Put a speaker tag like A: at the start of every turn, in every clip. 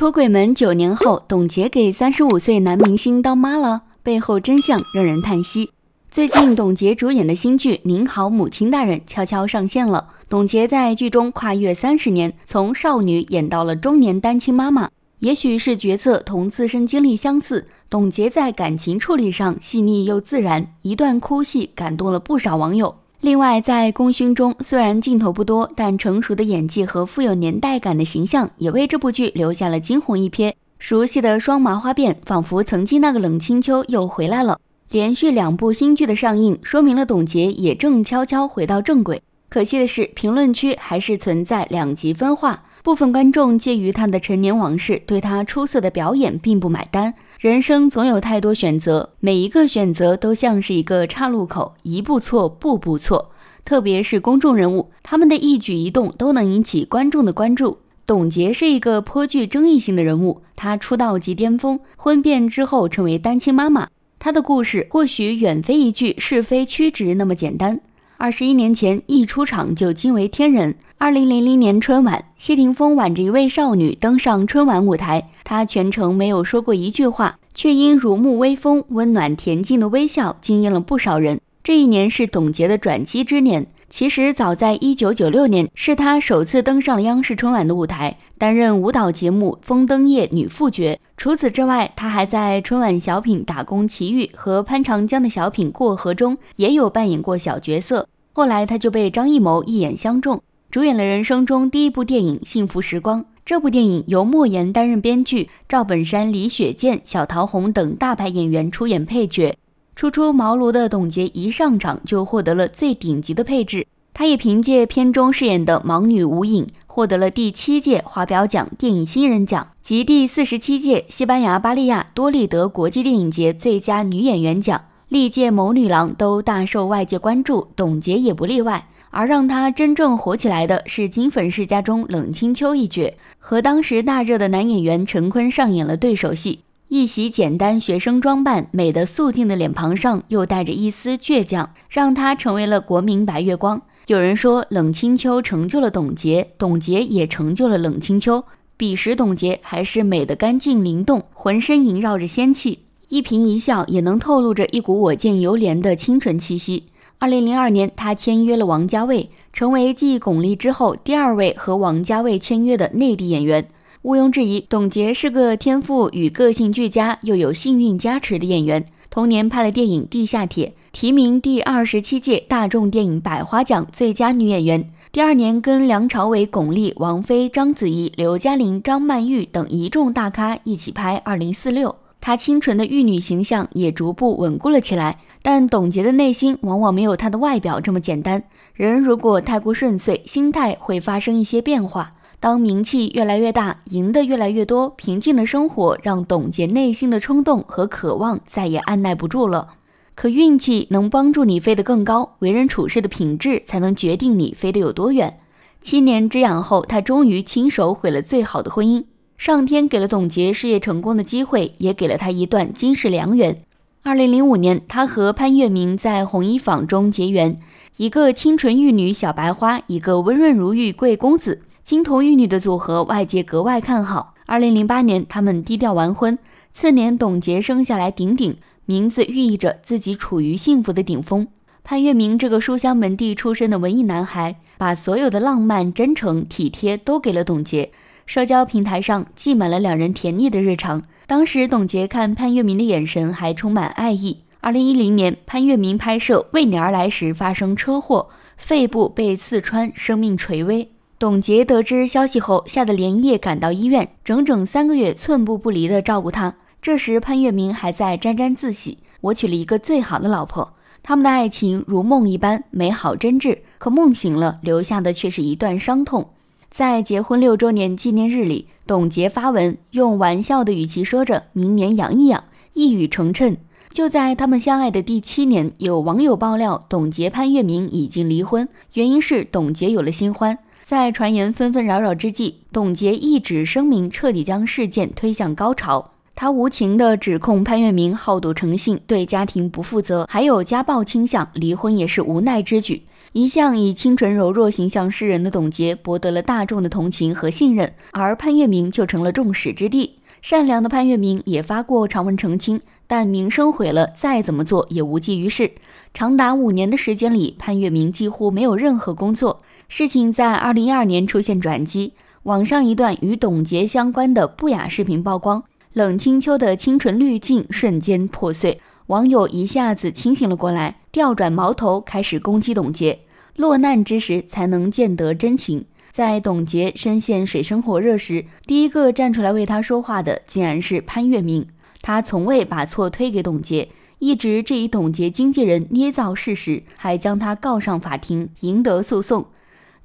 A: 出轨门九年后，董洁给三十五岁男明星当妈了，背后真相让人叹息。最近，董洁主演的新剧《您好，母亲大人》悄悄上线了。董洁在剧中跨越三十年，从少女演到了中年单亲妈妈。也许是角色同自身经历相似，董洁在感情处理上细腻又自然，一段哭戏感动了不少网友。另外，在功勋中虽然镜头不多，但成熟的演技和富有年代感的形象也为这部剧留下了惊鸿一瞥。熟悉的双麻花辫，仿佛曾经那个冷清秋又回来了。连续两部新剧的上映，说明了董洁也正悄悄回到正轨。可惜的是，评论区还是存在两极分化，部分观众介于她的陈年往事，对她出色的表演并不买单。人生总有太多选择，每一个选择都像是一个岔路口，一步错，步步错。特别是公众人物，他们的一举一动都能引起观众的关注。董洁是一个颇具争议性的人物，她出道即巅峰，婚变之后成为单亲妈妈，她的故事或许远非一句是非曲直那么简单。二十一年前，一出场就惊为天人。二零零零年春晚，谢霆锋挽着一位少女登上春晚舞台，他全程没有说过一句话。却因如沐微风、温暖恬静的微笑惊艳了不少人。这一年是董洁的转机之年。其实早在1996年，是她首次登上了央视春晚的舞台，担任舞蹈节目《风灯夜》女副角。除此之外，她还在春晚小品《打工奇遇》和潘长江的小品《过河》中也有扮演过小角色。后来，她就被张艺谋一眼相中，主演了人生中第一部电影《幸福时光》。这部电影由莫言担任编剧，赵本山、李雪健、小桃红等大牌演员出演配角。初出茅庐的董洁一上场就获得了最顶级的配置。她也凭借片中饰演的盲女吴影，获得了第七届华表奖电影新人奖及第四十七届西班牙巴利亚多利德国际电影节最佳女演员奖。历届某女郎都大受外界关注，董洁也不例外。而让他真正火起来的是《金粉世家》中冷清秋一角，和当时大热的男演员陈坤上演了对手戏。一袭简单学生装扮，美的素净的脸庞上又带着一丝倔强，让他成为了国民白月光。有人说，冷清秋成就了董洁，董洁也成就了冷清秋。彼时，董洁还是美的干净灵动，浑身萦绕着仙气，一颦一笑也能透露着一股我见犹怜的清纯气息。二零零二年，他签约了王家卫，成为继巩俐之后第二位和王家卫签约的内地演员。毋庸置疑，董洁是个天赋与个性俱佳，又有幸运加持的演员。同年拍了电影《地下铁》，提名第二十七届大众电影百花奖最佳女演员。第二年跟梁朝伟、巩俐、王菲、章子怡、刘嘉玲、张曼玉等一众大咖一起拍《二零四六》，她清纯的玉女形象也逐步稳固了起来。但董洁的内心往往没有她的外表这么简单。人如果太过顺遂，心态会发生一些变化。当名气越来越大，赢得越来越多，平静的生活让董洁内心的冲动和渴望再也按耐不住了。可运气能帮助你飞得更高，为人处事的品质才能决定你飞得有多远。七年之痒后，她终于亲手毁了最好的婚姻。上天给了董洁事业成功的机会，也给了她一段金世良缘。二零零五年，他和潘粤明在《红衣坊》中结缘，一个清纯玉女小白花，一个温润如玉贵公子，金童玉女的组合，外界格外看好。二零零八年，他们低调完婚，次年董洁生下来顶顶，名字寓意着自己处于幸福的顶峰。潘粤明这个书香门第出身的文艺男孩，把所有的浪漫、真诚、体贴都给了董洁。社交平台上记满了两人甜蜜的日常。当时，董洁看潘粤明的眼神还充满爱意。二零一零年，潘粤明拍摄《为你而来》时发生车祸，肺部被刺穿，生命垂危。董洁得知消息后，吓得连夜赶到医院，整整三个月寸步不离地照顾他。这时，潘粤明还在沾沾自喜：“我娶了一个最好的老婆。”他们的爱情如梦一般美好真挚，可梦醒了，留下的却是一段伤痛。在结婚六周年纪念日里，董洁发文，用玩笑的语气说着“明年养一养”，一语成谶。就在他们相爱的第七年，有网友爆料董洁潘粤明已经离婚，原因是董洁有了新欢。在传言纷纷扰扰之际，董洁一纸声明彻底将事件推向高潮。他无情地指控潘粤明好赌成性，对家庭不负责，还有家暴倾向，离婚也是无奈之举。一向以清纯柔弱形象示人的董洁，博得了大众的同情和信任，而潘粤明就成了众矢之的。善良的潘粤明也发过长文澄清，但名声毁了，再怎么做也无济于事。长达五年的时间里，潘粤明几乎没有任何工作。事情在二零一二年出现转机，网上一段与董洁相关的不雅视频曝光，冷清秋的清纯滤镜瞬间破碎，网友一下子清醒了过来。调转矛头，开始攻击董洁。落难之时，才能见得真情。在董洁深陷水深火热时，第一个站出来为他说话的，竟然是潘粤明。他从未把错推给董洁，一直质疑董洁经纪人捏造事实，还将他告上法庭，赢得诉讼。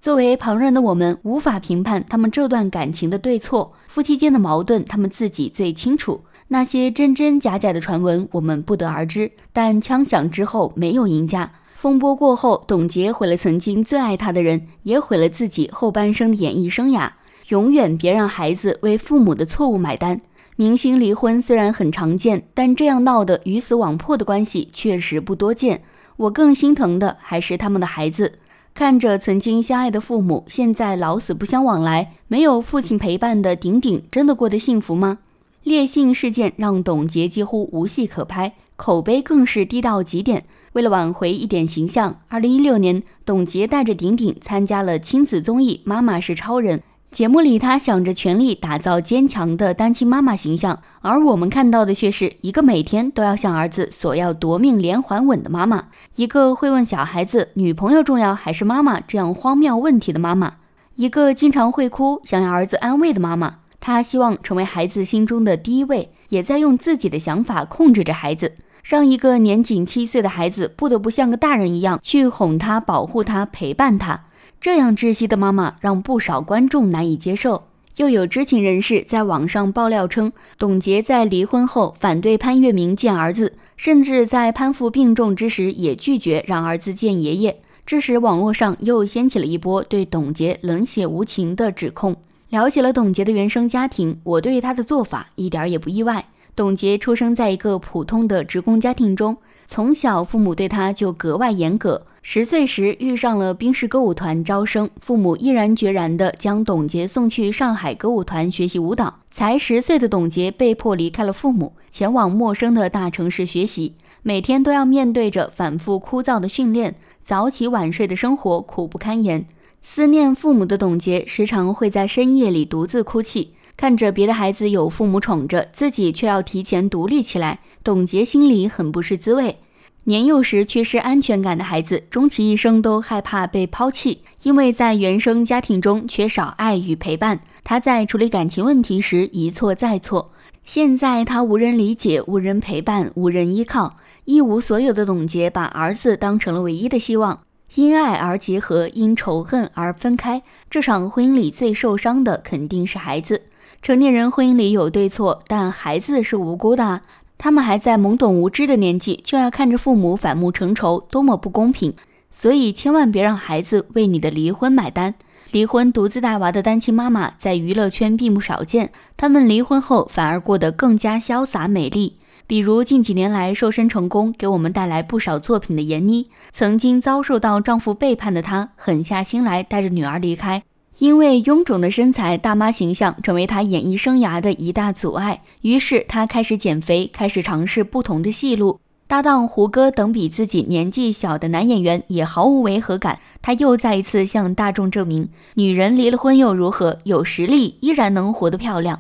A: 作为旁人的我们，无法评判他们这段感情的对错。夫妻间的矛盾，他们自己最清楚。那些真真假假的传闻，我们不得而知。但枪响之后没有赢家。风波过后，董洁毁了曾经最爱她的人，也毁了自己后半生的演艺生涯。永远别让孩子为父母的错误买单。明星离婚虽然很常见，但这样闹得鱼死网破的关系确实不多见。我更心疼的还是他们的孩子，看着曾经相爱的父母，现在老死不相往来，没有父亲陪伴的顶顶，真的过得幸福吗？烈性事件让董洁几乎无戏可拍，口碑更是低到极点。为了挽回一点形象，二零一六年，董洁带着顶顶参加了亲子综艺《妈妈是超人》节目里，她想着全力打造坚强的单亲妈妈形象，而我们看到的却是一个每天都要向儿子索要夺命连环吻的妈妈，一个会问小孩子女朋友重要还是妈妈这样荒谬问题的妈妈，一个经常会哭想要儿子安慰的妈妈。他希望成为孩子心中的第一位，也在用自己的想法控制着孩子，让一个年仅七岁的孩子不得不像个大人一样去哄他、保护他、陪伴他。这样窒息的妈妈让不少观众难以接受。又有知情人士在网上爆料称，董洁在离婚后反对潘粤明见儿子，甚至在潘附病重之时也拒绝让儿子见爷爷，致使网络上又掀起了一波对董洁冷血无情的指控。了解了董洁的原生家庭，我对她的做法一点也不意外。董洁出生在一个普通的职工家庭中，从小父母对她就格外严格。十岁时遇上了冰士歌舞团招生，父母毅然决然地将董洁送去上海歌舞团学习舞蹈。才十岁的董洁被迫离开了父母，前往陌生的大城市学习，每天都要面对着反复枯燥的训练、早起晚睡的生活，苦不堪言。思念父母的董洁，时常会在深夜里独自哭泣。看着别的孩子有父母宠着，自己却要提前独立起来，董洁心里很不是滋味。年幼时缺失安全感的孩子，终其一生都害怕被抛弃，因为在原生家庭中缺少爱与陪伴。他在处理感情问题时一错再错。现在他无人理解，无人陪伴，无人依靠，一无所有的董洁，把儿子当成了唯一的希望。因爱而结合，因仇恨而分开。这场婚姻里最受伤的肯定是孩子。成年人婚姻里有对错，但孩子是无辜的。他们还在懵懂无知的年纪，就要看着父母反目成仇，多么不公平！所以千万别让孩子为你的离婚买单。离婚独自带娃的单亲妈妈在娱乐圈并不少见，他们离婚后反而过得更加潇洒美丽。比如近几年来瘦身成功，给我们带来不少作品的闫妮，曾经遭受到丈夫背叛的她，狠下心来带着女儿离开。因为臃肿的身材、大妈形象，成为她演艺生涯的一大阻碍。于是她开始减肥，开始尝试不同的戏路，搭档胡歌等比自己年纪小的男演员也毫无违和感。她又再一次向大众证明：女人离了婚又如何？有实力依然能活得漂亮。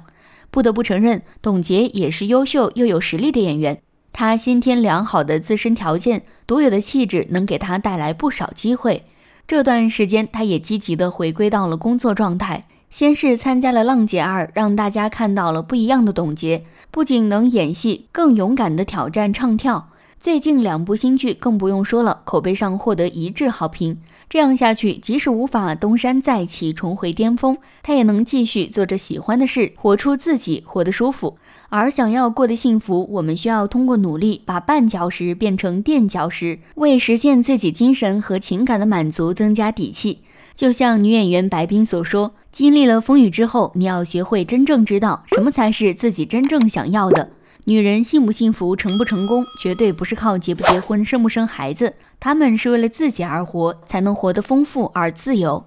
A: 不得不承认，董洁也是优秀又有实力的演员。她先天良好的自身条件、独有的气质，能给她带来不少机会。这段时间，她也积极的回归到了工作状态。先是参加了《浪姐二》，让大家看到了不一样的董洁，不仅能演戏，更勇敢的挑战唱跳。最近两部新剧更不用说了，口碑上获得一致好评。这样下去，即使无法东山再起、重回巅峰，他也能继续做着喜欢的事，活出自己，活得舒服。而想要过得幸福，我们需要通过努力把绊脚石变成垫脚石，为实现自己精神和情感的满足增加底气。就像女演员白冰所说：“经历了风雨之后，你要学会真正知道什么才是自己真正想要的。”女人幸不幸福、成不成功，绝对不是靠结不结婚、生不生孩子，她们是为了自己而活，才能活得丰富而自由。